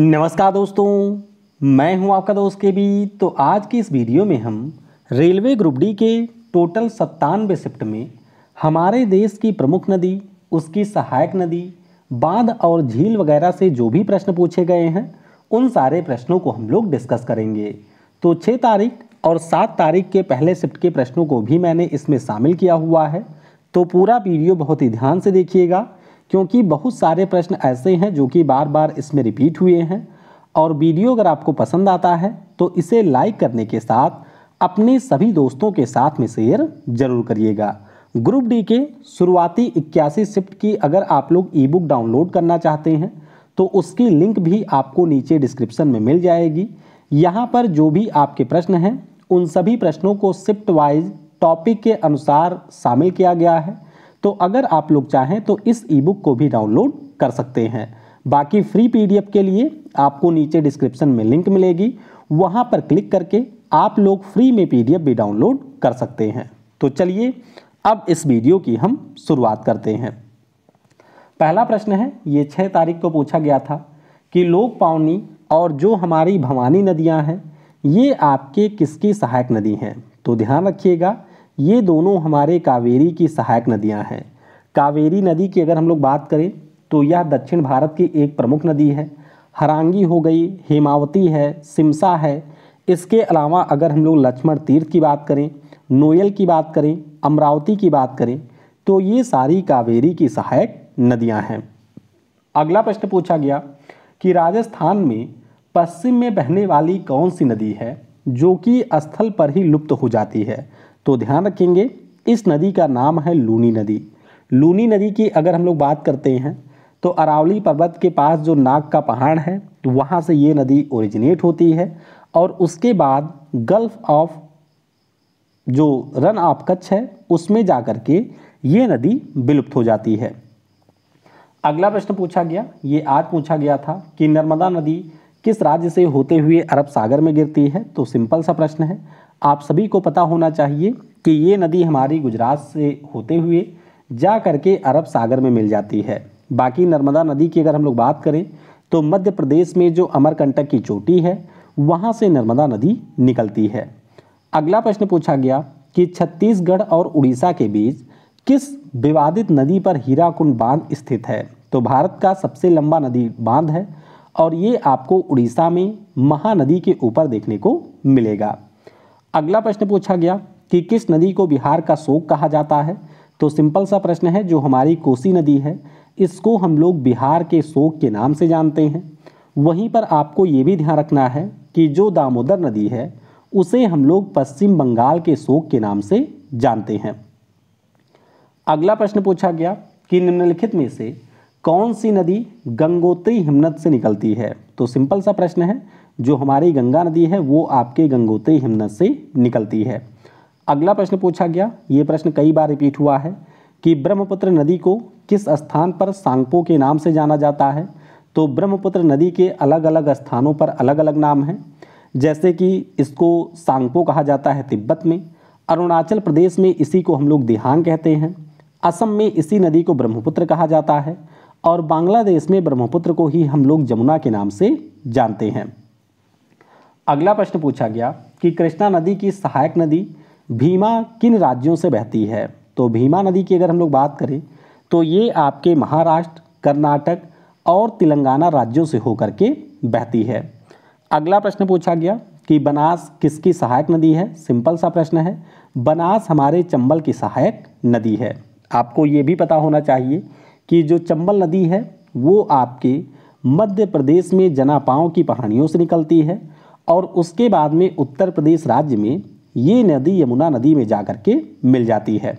नमस्कार दोस्तों मैं हूं आपका दोस्त के बी तो आज की इस वीडियो में हम रेलवे ग्रुप डी के टोटल सत्तानवे शिफ्ट में हमारे देश की प्रमुख नदी उसकी सहायक नदी बांध और झील वगैरह से जो भी प्रश्न पूछे गए हैं उन सारे प्रश्नों को हम लोग डिस्कस करेंगे तो छः तारीख और सात तारीख के पहले शिफ्ट के प्रश्नों को भी मैंने इसमें शामिल किया हुआ है तो पूरा वीडियो बहुत ही ध्यान से देखिएगा क्योंकि बहुत सारे प्रश्न ऐसे हैं जो कि बार बार इसमें रिपीट हुए हैं और वीडियो अगर आपको पसंद आता है तो इसे लाइक करने के साथ अपने सभी दोस्तों के साथ में शेयर जरूर करिएगा ग्रुप डी के शुरुआती इक्यासी शिफ्ट की अगर आप लोग ई बुक डाउनलोड करना चाहते हैं तो उसकी लिंक भी आपको नीचे डिस्क्रिप्शन में मिल जाएगी यहाँ पर जो भी आपके प्रश्न हैं उन सभी प्रश्नों को शिफ्ट वाइज टॉपिक के अनुसार शामिल किया गया है तो अगर आप लोग चाहें तो इस ई बुक को भी डाउनलोड कर सकते हैं बाकी फ्री पीडीएफ के लिए आपको नीचे डिस्क्रिप्शन में लिंक मिलेगी वहाँ पर क्लिक करके आप लोग फ्री में पीडीएफ भी डाउनलोड कर सकते हैं तो चलिए अब इस वीडियो की हम शुरुआत करते हैं पहला प्रश्न है ये छः तारीख को पूछा गया था कि लोक पावनी और जो हमारी भवानी नदियाँ हैं ये आपके किसकी सहायक नदी हैं तो ध्यान रखिएगा ये दोनों हमारे कावेरी की सहायक नदियाँ हैं कावेरी नदी की अगर हम लोग बात करें तो यह दक्षिण भारत की एक प्रमुख नदी है हरांगी हो गई हेमावती है सिमसा है इसके अलावा अगर हम लोग लक्ष्मण तीर्थ की बात करें नोयल की बात करें अमरावती की बात करें तो ये सारी कावेरी की सहायक नदियां हैं अगला प्रश्न पूछा गया कि राजस्थान में पश्चिम में बहने वाली कौन सी नदी है जो कि स्थल पर ही लुप्त हो जाती है तो ध्यान रखेंगे इस नदी का नाम है लूनी नदी लूनी नदी की अगर हम लोग बात करते हैं तो अरावली पर्वत के पास जो नाग का पहाड़ है वहाँ से ये नदी ओरिजिनेट होती है और उसके बाद गल्फ ऑफ जो रन ऑफ कच्छ है उसमें जा कर के ये नदी विलुप्त हो जाती है अगला प्रश्न पूछा गया ये आज पूछा गया था कि नर्मदा नदी किस राज्य से होते हुए अरब सागर में गिरती है तो सिंपल सा प्रश्न है आप सभी को पता होना चाहिए कि ये नदी हमारी गुजरात से होते हुए जा करके अरब सागर में मिल जाती है बाकी नर्मदा नदी की अगर हम लोग बात करें तो मध्य प्रदेश में जो अमरकंटक की चोटी है वहाँ से नर्मदा नदी निकलती है अगला प्रश्न पूछा गया कि छत्तीसगढ़ और उड़ीसा के बीच किस विवादित नदी पर हीराकुंड बांध स्थित है तो भारत का सबसे लंबा नदी बांध है और ये आपको उड़ीसा में महानदी के ऊपर देखने को मिलेगा अगला प्रश्न पूछा गया कि किस नदी को बिहार का शोक कहा जाता है तो सिंपल सा प्रश्न है जो हमारी कोसी नदी है इसको हम लोग बिहार के शोक के नाम से जानते हैं वहीं पर आपको ये भी ध्यान रखना है कि जो दामोदर नदी है उसे हम लोग पश्चिम बंगाल के शोक के नाम से जानते हैं अगला प्रश्न पूछा गया कि निम्नलिखित में से कौन सी नदी गंगोत्री हिमनद से निकलती है तो सिंपल सा प्रश्न है जो हमारी गंगा नदी है वो आपके गंगोत्री हिमनद से निकलती है अगला प्रश्न पूछा गया ये प्रश्न कई बार रिपीट हुआ है कि ब्रह्मपुत्र नदी को किस स्थान पर सांगपो के नाम से जाना जाता है तो ब्रह्मपुत्र नदी के अलग अलग स्थानों पर अलग अलग नाम हैं जैसे कि इसको सांगपो कहा जाता है तिब्बत में अरुणाचल प्रदेश में इसी को हम लोग देहांग कहते हैं असम में इसी नदी को ब्रह्मपुत्र कहा जाता है और बांग्लादेश में ब्रह्मपुत्र को ही हम लोग जमुना के नाम से जानते हैं अगला प्रश्न पूछा गया कि कृष्णा नदी की सहायक नदी भीमा किन राज्यों से बहती है तो भीमा नदी की अगर हम लोग बात करें तो ये आपके महाराष्ट्र कर्नाटक और तेलंगाना राज्यों से होकर के बहती है अगला प्रश्न पूछा गया कि बनास किसकी सहायक नदी है सिंपल सा प्रश्न है बनास हमारे चंबल की सहायक नदी है आपको ये भी पता होना चाहिए कि जो चंबल नदी है वो आपके मध्य प्रदेश में जनापाओं की पहाड़ियों से निकलती है और उसके बाद में उत्तर प्रदेश राज्य में ये नदी यमुना नदी में जा के मिल जाती है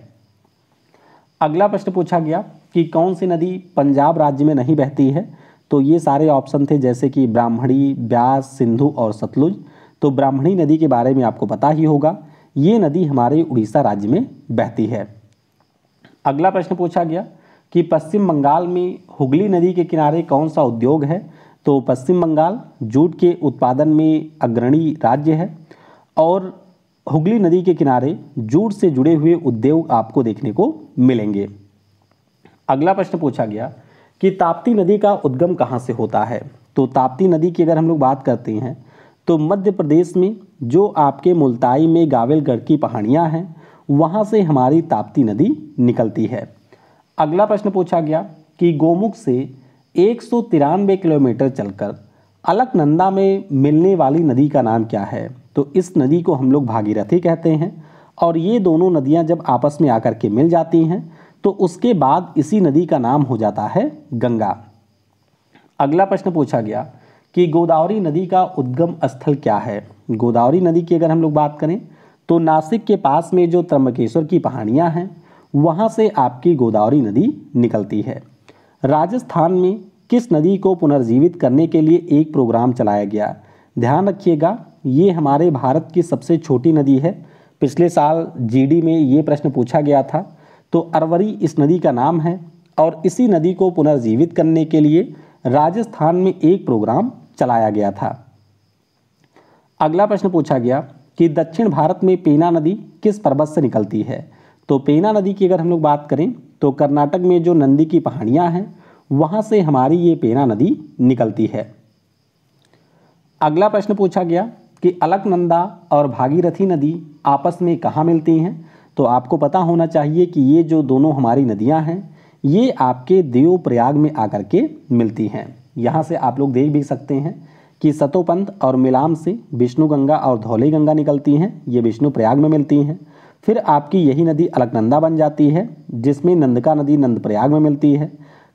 अगला प्रश्न पूछा गया कि कौन सी नदी पंजाब राज्य में नहीं बहती है तो ये सारे ऑप्शन थे जैसे कि ब्राह्मणी ब्यास सिंधु और सतलुज तो ब्राह्मणी नदी के बारे में आपको पता ही होगा ये नदी हमारे उड़ीसा राज्य में बहती है अगला प्रश्न पूछा गया कि पश्चिम बंगाल में हुगली नदी के किनारे कौन सा उद्योग है तो पश्चिम बंगाल जूट के उत्पादन में अग्रणी राज्य है और हुगली नदी के किनारे जूट से जुड़े हुए उद्योग आपको देखने को मिलेंगे अगला प्रश्न पूछा गया कि ताप्ती नदी का उद्गम कहाँ से होता है तो ताप्ती नदी की अगर हम लोग बात करते हैं तो मध्य प्रदेश में जो आपके मुल्ताई में गावेलगढ़ की पहाड़ियाँ हैं वहाँ से हमारी ताप्ती नदी निकलती है अगला प्रश्न पूछा गया कि गोमुख से एक किलोमीटर चलकर अलकनंदा में मिलने वाली नदी का नाम क्या है तो इस नदी को हम लोग भागीरथी कहते हैं और ये दोनों नदियाँ जब आपस में आकर के मिल जाती हैं तो उसके बाद इसी नदी का नाम हो जाता है गंगा अगला प्रश्न पूछा गया कि गोदावरी नदी का उद्गम स्थल क्या है गोदावरी नदी की अगर हम लोग बात करें तो नासिक के पास में जो त्रम्बकेश्वर की पहाड़ियाँ हैं वहाँ से आपकी गोदावरी नदी निकलती है राजस्थान में किस नदी को पुनर्जीवित करने के लिए एक प्रोग्राम चलाया गया ध्यान रखिएगा ये हमारे भारत की सबसे छोटी नदी है पिछले साल जीडी में ये प्रश्न पूछा गया था तो अरवरी इस नदी का नाम है और इसी नदी को पुनर्जीवित करने के लिए राजस्थान में एक प्रोग्राम चलाया गया था अगला प्रश्न पूछा गया कि दक्षिण भारत में पेना नदी किस पर्वत से निकलती है तो पेना नदी की अगर हम लोग बात करें तो कर्नाटक में जो नंदी की पहाड़ियाँ हैं वहाँ से हमारी ये पेना नदी निकलती है अगला प्रश्न पूछा गया कि अलकनंदा और भागीरथी नदी आपस में कहाँ मिलती हैं तो आपको पता होना चाहिए कि ये जो दोनों हमारी नदियाँ हैं ये आपके देवप्रयाग में आकर के मिलती हैं यहाँ से आप लोग देख भी सकते हैं कि सतोपंत और मिलाम से विष्णु गंगा और धौले गंगा निकलती हैं ये विष्णु प्रयाग में मिलती हैं फिर आपकी यही नदी अलकनंदा बन जाती है जिसमें नंदका नदी नंदप्रयाग में मिलती है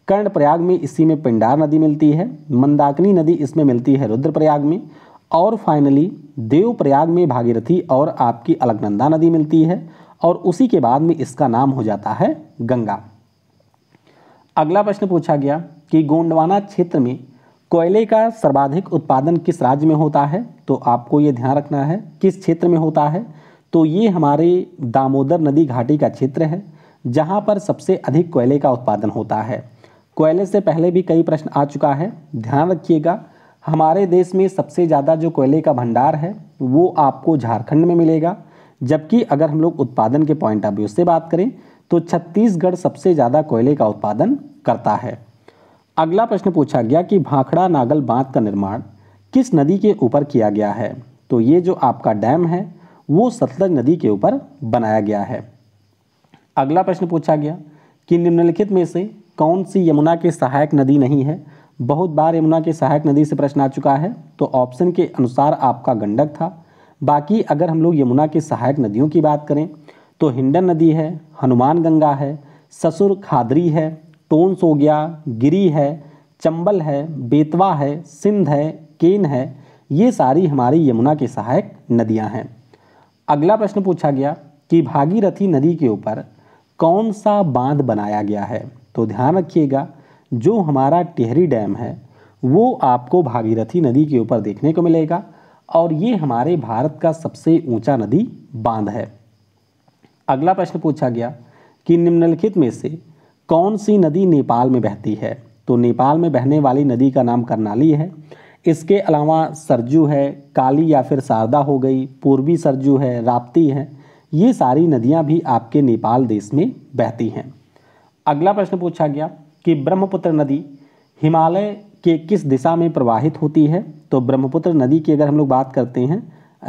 कर्णप्रयाग में इसी में पिंडार नदी मिलती है मंदाकिनी नदी इसमें मिलती है रुद्रप्रयाग में और फाइनली देवप्रयाग में भागीरथी और आपकी अलकनंदा नदी मिलती है और उसी के बाद में इसका नाम हो जाता है गंगा अगला प्रश्न पूछा गया कि गोंडवाना क्षेत्र में कोयले का सर्वाधिक उत्पादन किस राज्य में होता है तो आपको ये ध्यान रखना है किस क्षेत्र में होता है तो ये हमारे दामोदर नदी घाटी का क्षेत्र है जहाँ पर सबसे अधिक कोयले का उत्पादन होता है कोयले से पहले भी कई प्रश्न आ चुका है ध्यान रखिएगा हमारे देश में सबसे ज़्यादा जो कोयले का भंडार है वो आपको झारखंड में मिलेगा जबकि अगर हम लोग उत्पादन के पॉइंट ऑफ व्यू से बात करें तो छत्तीसगढ़ सबसे ज़्यादा कोयले का उत्पादन करता है अगला प्रश्न पूछा गया कि भाखड़ा नागल बांध का निर्माण किस नदी के ऊपर किया गया है तो ये जो आपका डैम है वो सतलज नदी के ऊपर बनाया गया है अगला प्रश्न पूछा गया कि निम्नलिखित में से कौन सी यमुना के सहायक नदी नहीं है बहुत बार यमुना के सहायक नदी से प्रश्न आ चुका है तो ऑप्शन के अनुसार आपका गंडक था बाकी अगर हम लोग यमुना के सहायक नदियों की बात करें तो हिंडन नदी है हनुमान गंगा है ससुर खादरी है टोंस हो गया गिरी है चंबल है बेतवा है सिंध है केन है ये सारी हमारी यमुना के सहायक नदियां हैं अगला प्रश्न पूछा गया कि भागीरथी नदी के ऊपर कौन सा बांध बनाया गया है तो ध्यान रखिएगा जो हमारा टिहरी डैम है वो आपको भागीरथी नदी के ऊपर देखने को मिलेगा और ये हमारे भारत का सबसे ऊंचा नदी बांध है अगला प्रश्न पूछा गया कि निम्नलिखित में से कौन सी नदी नेपाल में बहती है तो नेपाल में बहने वाली नदी का नाम करनाली है इसके अलावा सरजू है काली या फिर शारदा हो गई पूर्वी सरजू है राप्ती है ये सारी नदियाँ भी आपके नेपाल देश में बहती हैं अगला प्रश्न पूछा गया कि ब्रह्मपुत्र नदी हिमालय के किस दिशा में प्रवाहित होती है तो ब्रह्मपुत्र नदी की अगर हम लोग बात करते हैं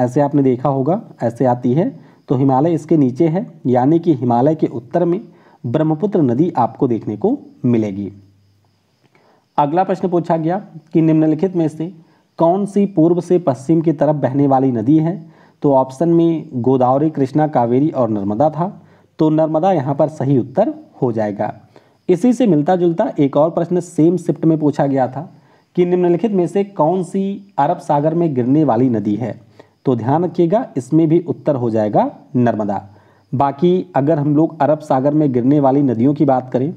ऐसे आपने देखा होगा ऐसे आती है तो हिमालय इसके नीचे है यानी कि हिमालय के उत्तर में ब्रह्मपुत्र नदी आपको देखने को मिलेगी अगला प्रश्न पूछा गया कि निम्नलिखित में से कौन सी पूर्व से पश्चिम की तरफ बहने वाली नदी है तो ऑप्शन में गोदावरी कृष्णा कावेरी और नर्मदा था तो नर्मदा यहाँ पर सही उत्तर हो जाएगा इसी से मिलता जुलता एक और प्रश्न सेम शिफ्ट में पूछा गया था कि निम्नलिखित में से कौन सी अरब सागर में गिरने वाली नदी है तो ध्यान रखिएगा इसमें भी उत्तर हो जाएगा नर्मदा बाकी अगर हम लोग अरब सागर में गिरने वाली नदियों की बात करें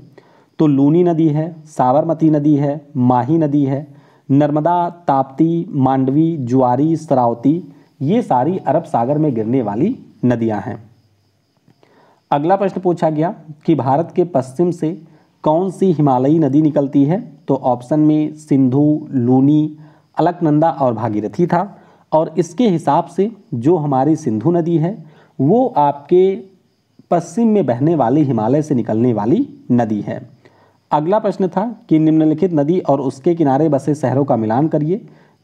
तो लूनी नदी है साबरमती नदी है माही नदी है नर्मदा ताप्ती मांडवी जुआरी सरावती ये सारी अरब सागर में गिरने वाली नदियां हैं अगला प्रश्न पूछा गया कि भारत के पश्चिम से कौन सी हिमालयी नदी निकलती है तो ऑप्शन में सिंधु लूनी अलकनंदा और भागीरथी था और इसके हिसाब से जो हमारी सिंधु नदी है वो आपके पश्चिम में बहने वाली हिमालय से निकलने वाली नदी है अगला प्रश्न था कि निम्नलिखित नदी और उसके किनारे बसे शहरों का मिलान करिए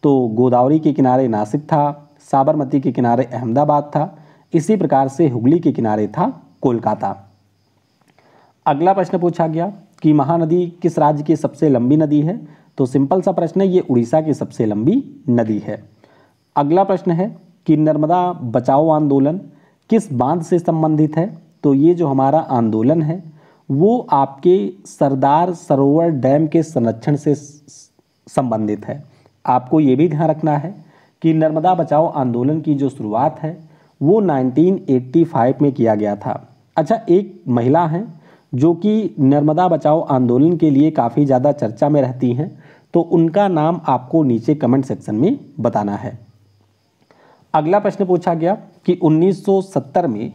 तो गोदावरी के किनारे नासिक था साबरमती के किनारे अहमदाबाद था इसी प्रकार से हुगली के किनारे था कोलकाता अगला प्रश्न पूछा गया कि महानदी किस राज्य की सबसे लंबी नदी है तो सिंपल सा प्रश्न है ये उड़ीसा की सबसे लंबी नदी है अगला प्रश्न है कि नर्मदा बचाओ आंदोलन किस बांध से संबंधित है तो ये जो हमारा आंदोलन है वो आपके सरदार सरोवर डैम के संरक्षण से संबंधित है आपको ये भी ध्यान रखना है कि नर्मदा बचाओ आंदोलन की जो शुरुआत है वो 1985 में किया गया था अच्छा एक महिला हैं जो कि नर्मदा बचाओ आंदोलन के लिए काफ़ी ज़्यादा चर्चा में रहती हैं तो उनका नाम आपको नीचे कमेंट सेक्शन में बताना है अगला प्रश्न पूछा गया कि 1970 में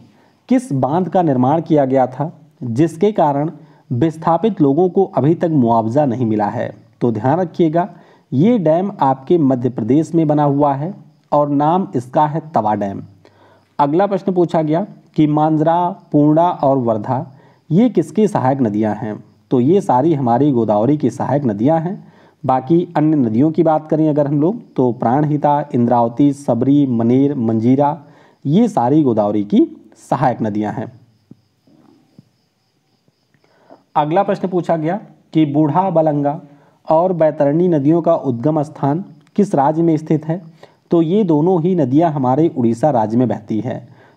किस बांध का निर्माण किया गया था जिसके कारण विस्थापित लोगों को अभी तक मुआवजा नहीं मिला है तो ध्यान रखिएगा ये डैम आपके मध्य प्रदेश में बना हुआ है और नाम इसका है तवा डैम अगला प्रश्न पूछा गया कि मांजरा पूर्णा और वर्धा ये किसकी सहायक नदियां हैं तो ये सारी हमारी गोदावरी की सहायक नदियां हैं बाकी अन्य नदियों की बात करें अगर हम लोग तो प्राणहिता इंद्रावती सबरी मनेर मंजीरा ये सारी गोदावरी की सहायक नदियां हैं अगला प्रश्न पूछा गया कि बूढ़ा बलंगा और बैतरणी नदियों का उद्गम स्थान किस राज्य में स्थित है तो ये दोनों ही नदियाँ हमारे उड़ीसा राज्य में बहती है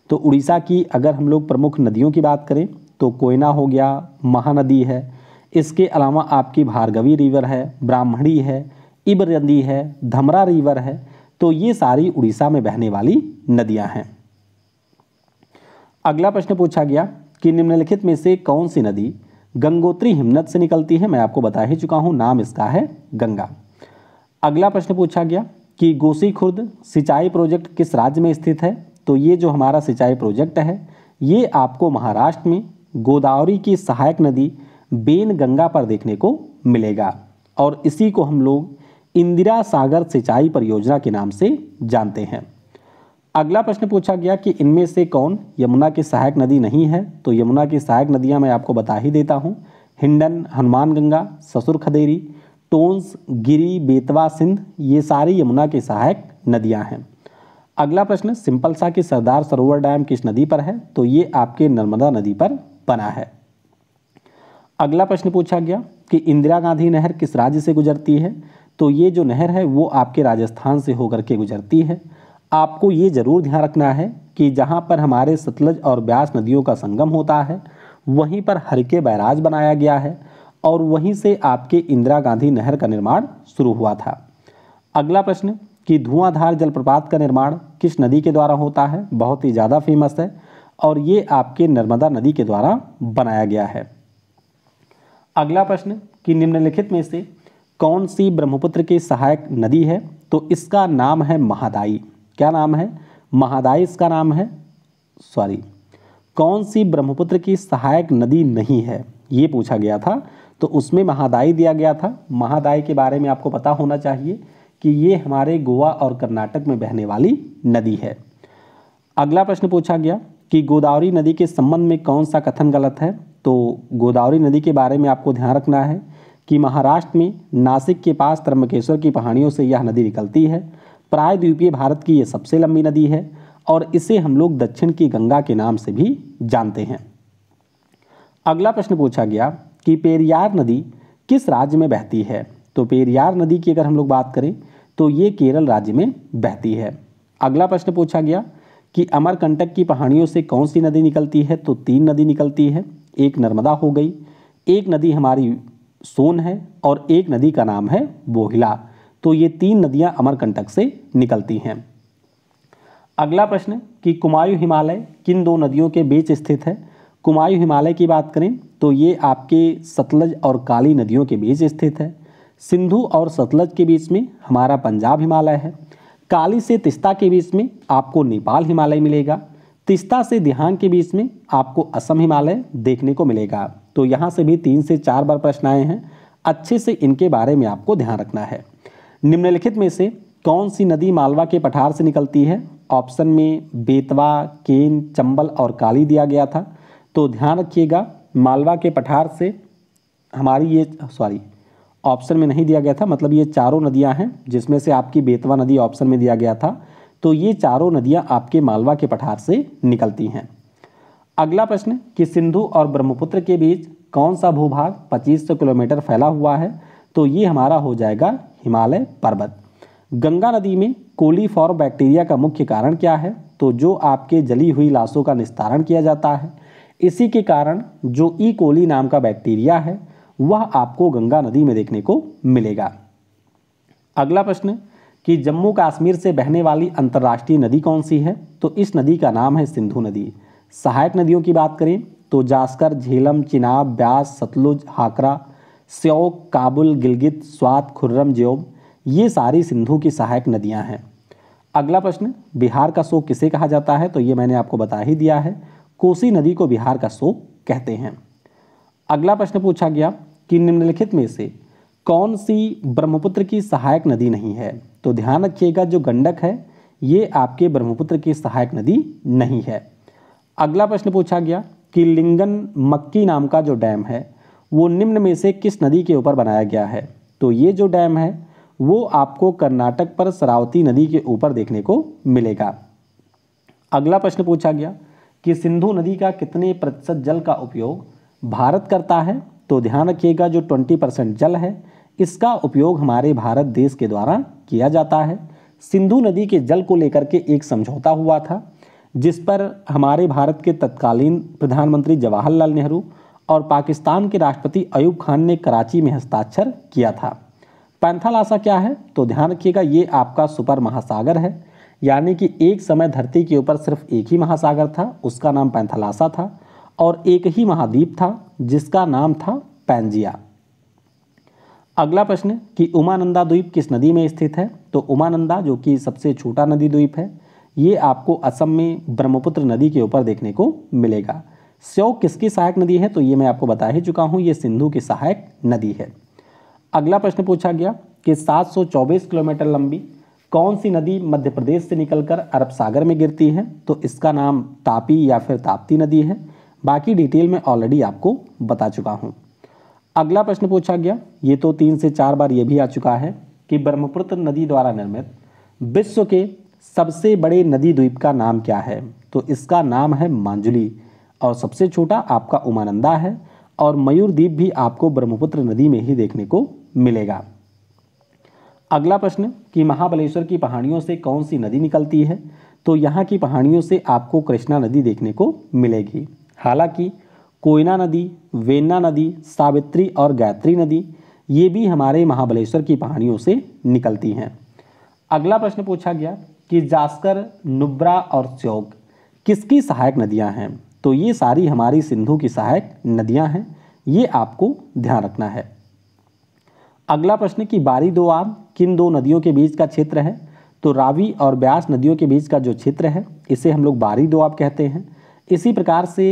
तो उड़ीसा की अगर हम लोग प्रमुख नदियों की बात करें तो कोयना हो गया महानदी है इसके अलावा आपकी भार्गवी रिवर है ब्राह्मणी है इबरंदी नदी है धमरा रिवर है तो ये सारी उड़ीसा में बहने वाली नदियां हैं अगला प्रश्न पूछा गया कि निम्नलिखित में से कौन सी नदी गंगोत्री हिमनद से निकलती है मैं आपको बता ही चुका हूँ नाम इसका है गंगा अगला प्रश्न पूछा गया कि गोसी खुर्द सिंचाई प्रोजेक्ट किस राज्य में स्थित है तो ये जो हमारा सिंचाई प्रोजेक्ट है ये आपको महाराष्ट्र में गोदावरी की सहायक नदी बेन गंगा पर देखने को मिलेगा और इसी को हम लोग इंदिरा सागर सिंचाई परियोजना के नाम से जानते हैं अगला प्रश्न पूछा गया कि इनमें से कौन यमुना की सहायक नदी नहीं है तो यमुना की सहायक नदियाँ मैं आपको बता ही देता हूँ हिंडन हनुमान गंगा ससुर खदेरी टोंस गिरी बेतवा सिंध ये सारी यमुना की सहायक नदियाँ हैं अगला प्रश्न सिंपल सा कि सरदार सरोवर डैम किस नदी पर है तो ये आपके नर्मदा नदी पर बना है अगला प्रश्न पूछा गया कि इंदिरा गांधी नहर किस राज्य से गुजरती है तो ये जो नहर है वो आपके राजस्थान से होकर के गुजरती है आपको ये ज़रूर ध्यान रखना है कि जहाँ पर हमारे सतलज और ब्यास नदियों का संगम होता है वहीं पर हरके बैराज बनाया गया है और वहीं से आपके इंदिरा गांधी नहर का निर्माण शुरू हुआ था अगला प्रश्न कि धुआंधार जलप्रपात का निर्माण किस नदी के द्वारा होता है बहुत ही ज़्यादा फेमस है और ये आपके नर्मदा नदी के द्वारा बनाया गया है अगला प्रश्न कि निम्नलिखित में से कौन सी ब्रह्मपुत्र की सहायक नदी है तो इसका नाम है महादाई क्या नाम है महादाई इसका नाम है सॉरी कौन सी ब्रह्मपुत्र की सहायक नदी नहीं है ये पूछा गया था तो उसमें महादाई दिया गया था महादाई के बारे में आपको पता होना चाहिए कि ये हमारे गोवा और कर्नाटक में बहने वाली नदी है अगला प्रश्न पूछा गया कि गोदावरी नदी के संबंध में कौन सा कथन गलत है तो गोदावरी नदी के बारे में आपको ध्यान रखना है कि महाराष्ट्र में नासिक के पास त्रम्बकेश्वर की पहाड़ियों से यह नदी निकलती है प्रायद्वीपीय भारत की ये सबसे लंबी नदी है और इसे हम लोग दक्षिण की गंगा के नाम से भी जानते हैं अगला प्रश्न पूछा गया कि पेरियार नदी किस राज्य में बहती है तो पेरियार नदी की अगर हम लोग बात करें तो ये केरल राज्य में बहती है अगला प्रश्न पूछा गया कि अमरकंटक की पहाड़ियों से कौन सी नदी निकलती है तो तीन नदी निकलती है एक नर्मदा हो गई एक नदी हमारी सोन है और एक नदी का नाम है बोहिला तो ये तीन नदियां अमरकंटक से निकलती हैं अगला प्रश्न कि कुमायूं हिमालय किन दो नदियों के बीच स्थित है कुमायूं हिमालय की बात करें तो ये आपके सतलज और काली नदियों के बीच स्थित है सिंधु और सतलज के बीच में हमारा पंजाब हिमालय है काली से तिस्ता के बीच में आपको नेपाल हिमालय मिलेगा तिस्ता से दिहांग के बीच में आपको असम हिमालय देखने को मिलेगा तो यहाँ से भी तीन से चार बार प्रश्न आए हैं अच्छे से इनके बारे में आपको ध्यान रखना है निम्नलिखित में से कौन सी नदी मालवा के पठार से निकलती है ऑप्शन में बेतवा केन चंबल और काली दिया गया था तो ध्यान रखिएगा मालवा के पठार से हमारी ये सॉरी ऑप्शन में नहीं दिया गया था मतलब ये चारों नदियां हैं जिसमें से आपकी बेतवा नदी ऑप्शन में दिया गया था तो ये चारों नदियां आपके मालवा के पठार से निकलती हैं अगला प्रश्न कि सिंधु और ब्रह्मपुत्र के बीच कौन सा भूभाग 2500 किलोमीटर फैला हुआ है तो ये हमारा हो जाएगा हिमालय पर्वत गंगा नदी में कोलीफॉर्म बैक्टीरिया का मुख्य कारण क्या है तो जो आपके जली हुई लाशों का निस्तारण किया जाता है इसी के कारण जो ई कोली नाम का बैक्टीरिया है वह आपको गंगा नदी में देखने को मिलेगा अगला प्रश्न कि जम्मू काश्मीर से बहने वाली अंतर्राष्ट्रीय नदी कौन सी है तो इस नदी का नाम है सिंधु नदी सहायक नदियों की बात करें तो जास्कर झेलम चिनाब ब्यास सतलुज हाकरा श्योक काबुल गिलगित स्वात खुर्रम ज्योब ये सारी सिंधु की सहायक नदियाँ हैं अगला प्रश्न बिहार का शोक किसे कहा जाता है तो ये मैंने आपको बता ही दिया है कोसी नदी को बिहार का शोक कहते हैं अगला प्रश्न पूछा गया कि निम्नलिखित में से कौन सी ब्रह्मपुत्र की सहायक नदी नहीं है तो ध्यान रखिएगा जो गंडक है ये आपके ब्रह्मपुत्र की सहायक नदी नहीं है अगला प्रश्न पूछा गया कि लिंगन मक्की नाम का जो डैम है वो निम्न में से किस नदी के ऊपर बनाया गया है तो ये जो डैम है वो आपको कर्नाटक पर सरावती नदी के ऊपर देखने को मिलेगा अगला प्रश्न पूछा गया कि सिंधु नदी का कितने प्रतिशत जल का उपयोग भारत करता है तो ध्यान रखिएगा जो 20 परसेंट जल है इसका उपयोग हमारे भारत देश के द्वारा किया जाता है सिंधु नदी के जल को लेकर के एक समझौता हुआ था जिस पर हमारे भारत के तत्कालीन प्रधानमंत्री जवाहरलाल नेहरू और पाकिस्तान के राष्ट्रपति अयूब खान ने कराची में हस्ताक्षर किया था पैंथल आशा क्या है तो ध्यान रखिएगा ये आपका सुपर महासागर है यानी कि एक समय धरती के ऊपर सिर्फ एक ही महासागर था उसका नाम पैंथलासा था और एक ही महाद्वीप था जिसका नाम था पैंजिया अगला प्रश्न कि उमानंदा द्वीप किस नदी में स्थित है तो उमानंदा जो कि सबसे छोटा नदी द्वीप है ये आपको असम में ब्रह्मपुत्र नदी के ऊपर देखने को मिलेगा श्योक किसकी सहायक नदी है तो ये मैं आपको बता ही चुका हूँ ये सिंधु की सहायक नदी है अगला प्रश्न पूछा गया कि 724 किलोमीटर लंबी कौन सी नदी मध्य प्रदेश से निकलकर अरब सागर में गिरती है तो इसका नाम तापी या फिर ताप्ती नदी है बाकी डिटेल में ऑलरेडी आपको बता चुका हूँ अगला प्रश्न पूछा गया ये तो तीन से चार बार ये भी आ चुका है कि ब्रह्मपुत्र नदी द्वारा निर्मित विश्व के सबसे बड़े नदी द्वीप का नाम क्या है तो इसका नाम है मांजुली और सबसे छोटा आपका उमानंदा है और मयूर द्वीप भी आपको ब्रह्मपुत्र नदी में ही देखने को मिलेगा अगला प्रश्न कि महाबलेश्वर की पहाड़ियों से कौन सी नदी निकलती है तो यहाँ की पहाड़ियों से आपको कृष्णा नदी देखने को मिलेगी हालांकि कोयना नदी वेन्ना नदी सावित्री और गायत्री नदी ये भी हमारे महाबलेश्वर की पहाड़ियों से निकलती हैं अगला प्रश्न पूछा गया कि जास्कर नुब्रा और चौक किसकी सहायक नदियाँ हैं तो ये सारी हमारी सिंधु की सहायक नदियां हैं ये आपको ध्यान रखना है अगला प्रश्न कि बारी दो आब किन दो नदियों के बीच का क्षेत्र है तो रावी और ब्यास नदियों के बीच का जो क्षेत्र है इसे हम लोग बारी दो आब कहते हैं इसी प्रकार से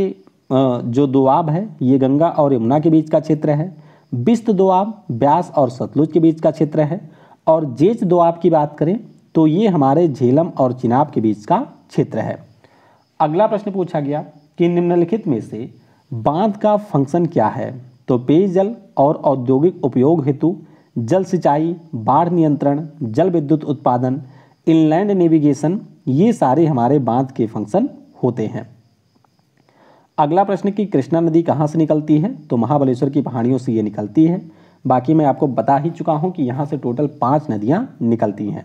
जो दो आब है ये गंगा और यमुना के बीच का क्षेत्र है बिस्त दो आब ब्यास और सतलुज के बीच का क्षेत्र है और जेच दो आब की बात करें तो ये हमारे झेलम और चिनाब के बीच का क्षेत्र है अगला प्रश्न पूछा गया कि निम्नलिखित में से बांध का फंक्शन क्या है तो पेयजल और औद्योगिक उपयोग हेतु जल सिंचाई बाढ़ नियंत्रण जल विद्युत उत्पादन इनलैंड नेविगेशन ये सारे हमारे बांध के फंक्शन होते हैं अगला प्रश्न कि कृष्णा नदी कहाँ से निकलती है तो महाबलेश्वर की पहाड़ियों से ये निकलती है बाकी मैं आपको बता ही चुका हूँ कि यहाँ से टोटल पाँच नदियाँ निकलती हैं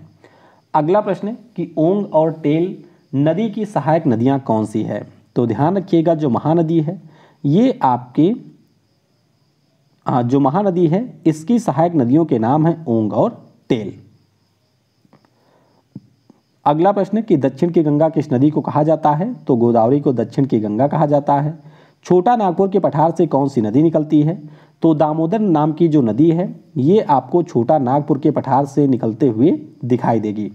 अगला प्रश्न कि ओंग और टेल नदी की सहायक नदियाँ कौन सी है तो ध्यान रखिएगा जो महानदी है ये आपके जो महानदी है इसकी सहायक नदियों के नाम हैं ओंग और तेल अगला प्रश्न कि दक्षिण की गंगा किस नदी को कहा जाता है तो गोदावरी को दक्षिण की गंगा कहा जाता है छोटा नागपुर के पठार से कौन सी नदी निकलती है तो दामोदर नाम की जो नदी है ये आपको छोटा नागपुर के पठार से निकलते हुए दिखाई देगी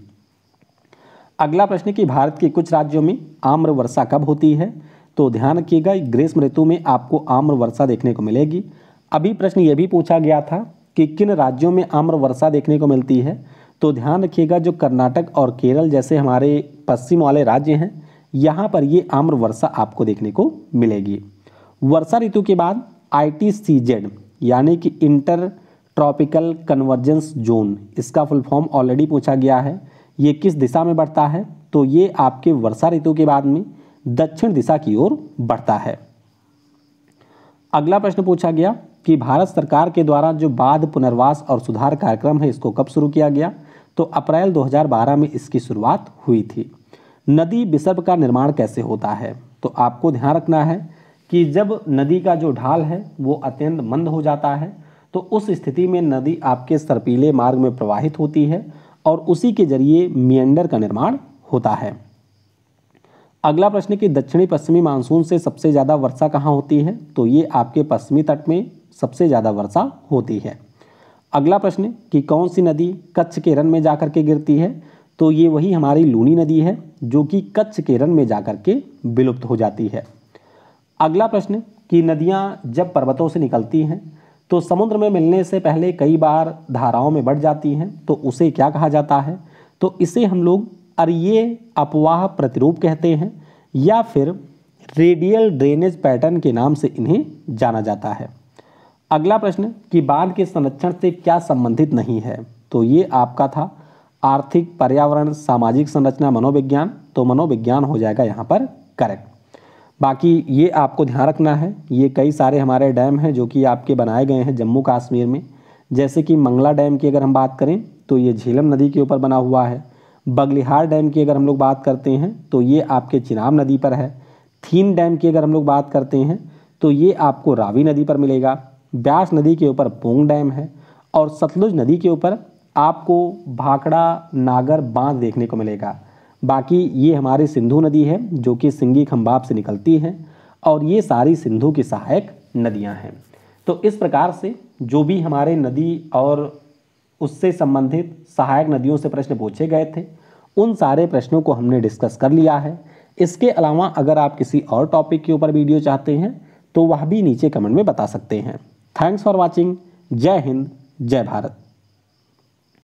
अगला प्रश्न कि भारत के कुछ राज्यों में आम्र वर्षा कब होती है तो ध्यान रखिएगा ग्रीष्म ऋतु में आपको आम्र वर्षा देखने को मिलेगी अभी प्रश्न ये भी पूछा गया था कि किन राज्यों में आम्र वर्षा देखने को मिलती है तो ध्यान रखिएगा जो कर्नाटक और केरल जैसे हमारे पश्चिम वाले राज्य हैं यहाँ पर ये आम्र वर्षा आपको देखने को मिलेगी वर्षा ऋतु के बाद आई टी सी जेड यानी कि इंटर ट्रॉपिकल कन्वर्जेंस जोन इसका फुल फॉर्म ऑलरेडी पूछा गया है ये किस दिशा में बढ़ता है तो ये आपके वर्षा ऋतु के बाद में दक्षिण दिशा की ओर बढ़ता है अगला प्रश्न पूछा गया कि भारत सरकार के द्वारा जो बाद पुनर्वास और सुधार कार्यक्रम है इसको कब शुरू किया गया तो अप्रैल 2012 में इसकी शुरुआत हुई थी नदी विसर्प का निर्माण कैसे होता है तो आपको ध्यान रखना है कि जब नदी का जो ढाल है वो अत्यंत मंद हो जाता है तो उस स्थिति में नदी आपके सरपीले मार्ग में प्रवाहित होती है और उसी के जरिए मियंडर का निर्माण होता है अगला प्रश्न कि दक्षिणी पश्चिमी मानसून से सबसे ज़्यादा वर्षा कहाँ होती है तो ये आपके पश्चिमी तट में सबसे ज़्यादा वर्षा होती है अगला प्रश्न कि कौन सी नदी कच्छ के रन में जाकर के गिरती है तो ये वही हमारी लूनी नदी है जो कि कच्छ के रन में जाकर के विलुप्त हो जाती है अगला प्रश्न कि नदियाँ जब पर्वतों से निकलती हैं तो समुद्र में मिलने से पहले कई बार धाराओं में बढ़ जाती हैं तो उसे क्या कहा जाता है तो इसे हम लोग अरिये अपवाह प्रतिरूप कहते हैं या फिर रेडियल ड्रेनेज पैटर्न के नाम से इन्हें जाना जाता है अगला प्रश्न कि बांध के संरक्षण से क्या संबंधित नहीं है तो ये आपका था आर्थिक पर्यावरण सामाजिक संरचना मनोविज्ञान तो मनोविज्ञान हो जाएगा यहाँ पर करेक्ट बाकी ये आपको ध्यान रखना है ये कई सारे हमारे डैम हैं जो कि आपके बनाए गए हैं जम्मू कश्मीर में जैसे कि मंगला डैम की अगर हम बात करें तो ये झीलम नदी के ऊपर बना हुआ है बगलिहार डैम की अगर हम लोग बात करते हैं तो ये आपके चिनाब नदी पर है थीन डैम की अगर हम लोग बात करते हैं तो ये आपको रावी नदी पर मिलेगा ब्यास नदी के ऊपर पोंग डैम है और सतलुज नदी के ऊपर आपको भाकड़ा नागर बांध देखने को मिलेगा बाकी ये हमारी सिंधु नदी है जो कि सिंगी खम्बाब से निकलती है और ये सारी सिंधु की सहायक नदियाँ हैं तो इस प्रकार से जो भी हमारे नदी और उससे संबंधित सहायक नदियों से प्रश्न पूछे गए थे उन सारे प्रश्नों को हमने डिस्कस कर लिया है इसके अलावा अगर आप किसी और टॉपिक के ऊपर वीडियो चाहते हैं तो वह भी नीचे कमेंट में बता सकते हैं थैंक्स फॉर वॉचिंग जय हिंद जय भारत